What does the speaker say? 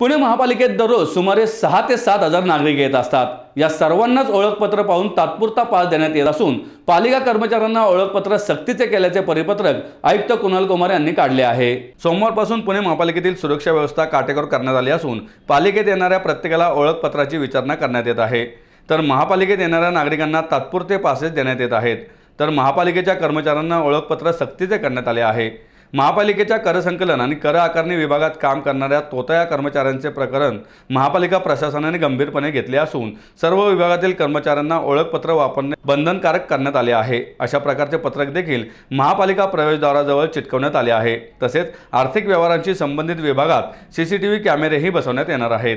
पुणे महापालिकेत दररोज सुमारे सहा ते सात हजार नागरिक येत असतात या सर्वांनाच ओळखपत्र पाहून तात्पुरता पास देण्यात येत असून पालिका कर्मचाऱ्यांना ओळखपत्र सक्तीचे केल्याचे परिपत्रक आयुक्त कुणाल कुमार यांनी काढले आहे सोमवारपासून पुणे महापालिकेतील सुरक्षा व्यवस्था काटेकोर करण्यात आली असून पालिकेत येणाऱ्या प्रत्येकाला ओळखपत्राची विचारणा करण्यात येत आहे तर महापालिकेत येणाऱ्या नागरिकांना तात्पुरते पासेस देण्यात येत आहेत तर महापालिकेच्या कर्मचाऱ्यांना ओळखपत्र सक्तीचे करण्यात आले आहे महापालिकेच्या कर संकलन आणि कर आकारणी विभागात काम करणाऱ्या तोतया कर्मचाऱ्यांचे प्रकरण महापालिका प्रशासनाने गंभीरपणे घेतले असून सर्व विभागातील कर्मचाऱ्यांना ओळखपत्र वापरणे बंधनकारक करण्यात आले आहे अशा प्रकारचे पत्रक देखील महापालिका प्रवेशद्वाराजवळ चिटकवण्यात आले आहे तसेच आर्थिक व्यवहारांशी संबंधित विभागात सीसीटीव्ही कॅमेरेही बसवण्यात येणार आहेत